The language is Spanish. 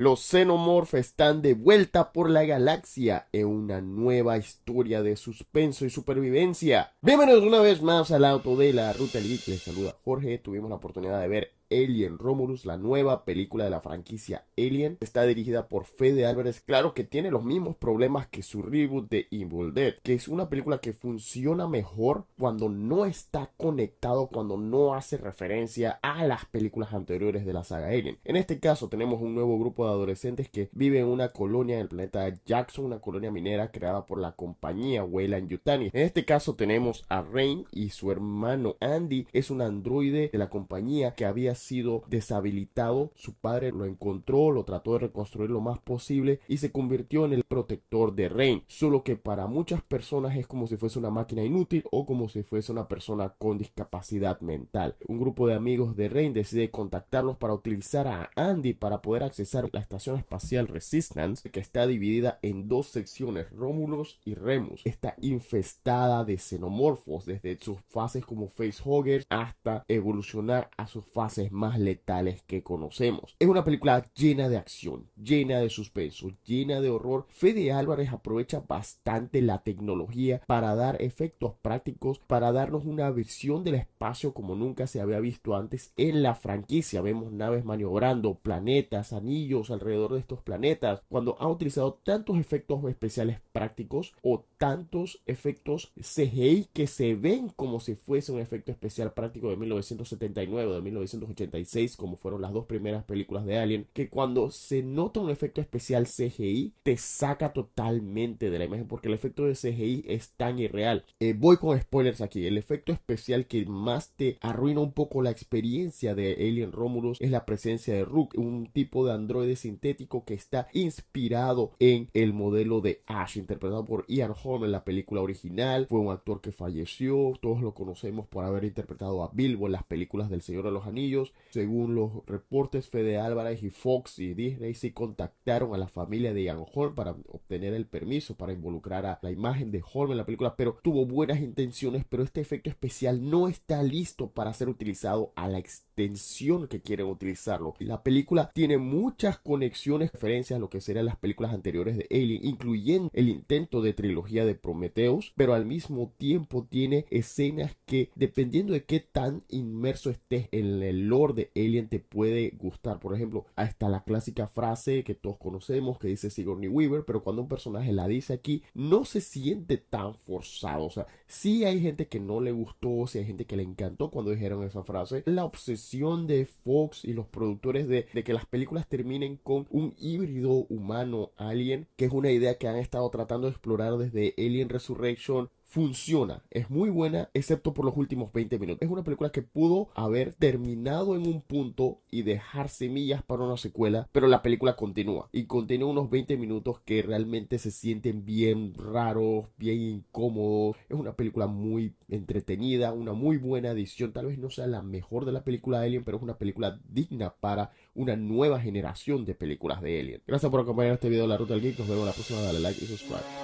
Los Xenomorph están de vuelta por la galaxia en una nueva historia de suspenso y supervivencia. Bienvenidos una vez más al auto de la ruta Elite, Les saluda Jorge. Tuvimos la oportunidad de ver Alien Romulus, la nueva película de la franquicia Alien. Está dirigida por Fede Álvarez. Claro que tiene los mismos problemas que su reboot de Evil que es una película que funciona mejor cuando no está conectado, cuando no hace referencia a las películas anteriores de la saga Alien. En este caso tenemos un nuevo grupo de adolescentes que vive en una colonia del planeta Jackson, una colonia minera creada por la compañía Weyland Yutani. En este caso tenemos a Rain y su hermano Andy, es un androide de la compañía que había sido deshabilitado, su padre lo encontró, lo trató de reconstruir lo más posible y se convirtió en el protector de Rain, solo que para muchas personas es como si fuese una máquina inútil o como si fuese una persona con discapacidad mental. Un grupo de amigos de Rain decide contactarlos para utilizar a Andy para poder accesar la estación espacial Resistance, que está dividida en dos secciones, Rómulos y Remus. Está infestada de xenomorfos desde sus fases como facehuggers hasta evolucionar a sus fases más letales que conocemos. Es una película llena de acción, llena de suspenso, llena de horror. Fede Álvarez aprovecha bastante la tecnología para dar efectos prácticos, para darnos una versión del espacio como nunca se había visto antes en la franquicia. Vemos naves maniobrando, planetas, anillos alrededor de estos planetas. Cuando ha utilizado tantos efectos especiales prácticos o tantos efectos CGI que se ven como si fuese un efecto especial práctico de 1979 de 1980 como fueron las dos primeras películas de Alien, que cuando se nota un efecto especial CGI, te saca totalmente de la imagen, porque el efecto de CGI es tan irreal. Eh, voy con spoilers aquí. El efecto especial que más te arruina un poco la experiencia de Alien Romulus es la presencia de Rook, un tipo de androide sintético que está inspirado en el modelo de Ash, interpretado por Ian Holm en la película original. Fue un actor que falleció, todos lo conocemos por haber interpretado a Bilbo en las películas del Señor de los Anillos. Según los reportes, Fede Álvarez y Fox y Disney Se contactaron a la familia de Ian Holm para obtener el permiso para involucrar a la imagen de Holm en la película, pero tuvo buenas intenciones, pero este efecto especial no está listo para ser utilizado a la extensión que quieren utilizarlo. La película tiene muchas conexiones, referencias a lo que serían las películas anteriores de Alien, incluyendo el intento de trilogía de Prometheus, pero al mismo tiempo tiene escenas que, dependiendo de qué tan inmerso estés en el de Alien te puede gustar. Por ejemplo, hasta la clásica frase que todos conocemos que dice Sigourney Weaver, pero cuando un personaje la dice aquí, no se siente tan forzado. O sea, si hay gente que no le gustó, sí hay gente que le encantó cuando dijeron esa frase. La obsesión de Fox y los productores de, de que las películas terminen con un híbrido humano-alien, que es una idea que han estado tratando de explorar desde Alien Resurrection, funciona. Es muy buena, excepto por los últimos 20 minutos. Es una película que pudo haber terminado en un punto y dejar semillas para una secuela, pero la película continúa. Y continúa unos 20 minutos que realmente se sienten bien raros, bien incómodos. Es una película muy entretenida, una muy buena edición. Tal vez no sea la mejor de la película de Alien, pero es una película digna para una nueva generación de películas de Alien. Gracias por acompañar este video de La Ruta del Geek. Nos vemos la próxima. Dale like y subscribe.